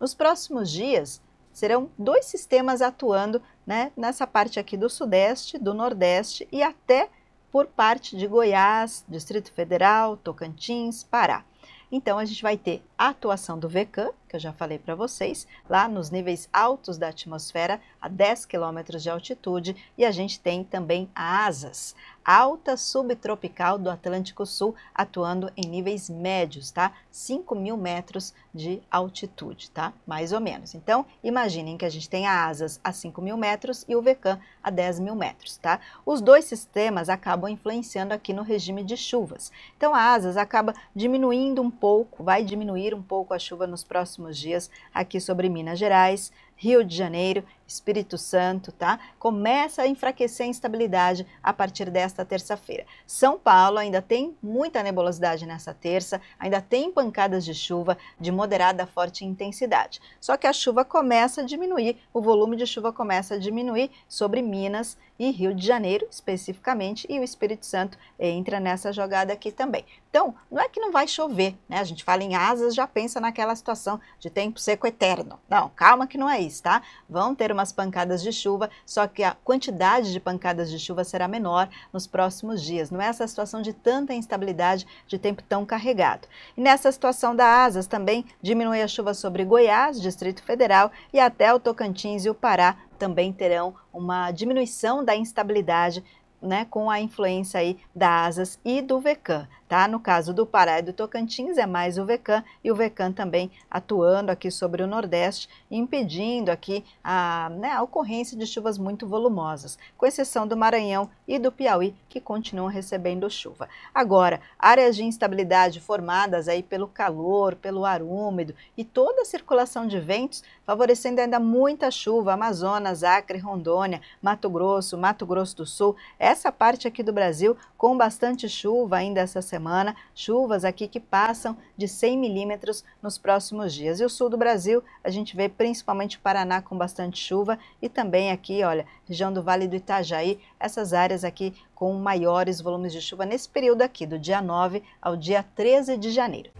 Nos próximos dias, serão dois sistemas atuando né, nessa parte aqui do Sudeste, do Nordeste e até por parte de Goiás, Distrito Federal, Tocantins, Pará. Então, a gente vai ter a atuação do VECAM, que eu já falei para vocês, lá nos níveis altos da atmosfera, a 10 quilômetros de altitude, e a gente tem também a ASAS alta subtropical do Atlântico Sul, atuando em níveis médios, tá? 5 mil metros de altitude, tá? Mais ou menos. Então, imaginem que a gente tem a Asas a 5 mil metros e o VECAM a 10 mil metros, tá? Os dois sistemas acabam influenciando aqui no regime de chuvas. Então, a Asas acaba diminuindo um pouco, vai diminuir um pouco a chuva nos próximos dias aqui sobre Minas Gerais, Rio de Janeiro, Espírito Santo, tá? Começa a enfraquecer a instabilidade a partir desta terça-feira. São Paulo ainda tem muita nebulosidade nessa terça, ainda tem pancadas de chuva de moderada a forte intensidade. Só que a chuva começa a diminuir, o volume de chuva começa a diminuir sobre Minas e Rio de Janeiro, especificamente, e o Espírito Santo entra nessa jogada aqui também. Então, não é que não vai chover, né? A gente fala em asas, já pensa naquela situação de tempo seco eterno. Não, calma que não é isso tá? Vão ter umas pancadas de chuva, só que a quantidade de pancadas de chuva será menor nos próximos dias. Não é essa situação de tanta instabilidade, de tempo tão carregado. E nessa situação da Asas também diminui a chuva sobre Goiás, Distrito Federal e até o Tocantins e o Pará também terão uma diminuição da instabilidade né, com a influência aí da Asas e do Vecan. Tá? No caso do Pará e do Tocantins, é mais o VECAM e o VECAM também atuando aqui sobre o Nordeste, impedindo aqui a, né, a ocorrência de chuvas muito volumosas, com exceção do Maranhão e do Piauí, que continuam recebendo chuva. Agora, áreas de instabilidade formadas aí pelo calor, pelo ar úmido e toda a circulação de ventos, favorecendo ainda muita chuva, Amazonas, Acre, Rondônia, Mato Grosso, Mato Grosso do Sul, essa parte aqui do Brasil com bastante chuva ainda essa semana semana, chuvas aqui que passam de 100 milímetros nos próximos dias. E o sul do Brasil, a gente vê principalmente o Paraná com bastante chuva e também aqui, olha, região do Vale do Itajaí, essas áreas aqui com maiores volumes de chuva nesse período aqui, do dia 9 ao dia 13 de janeiro.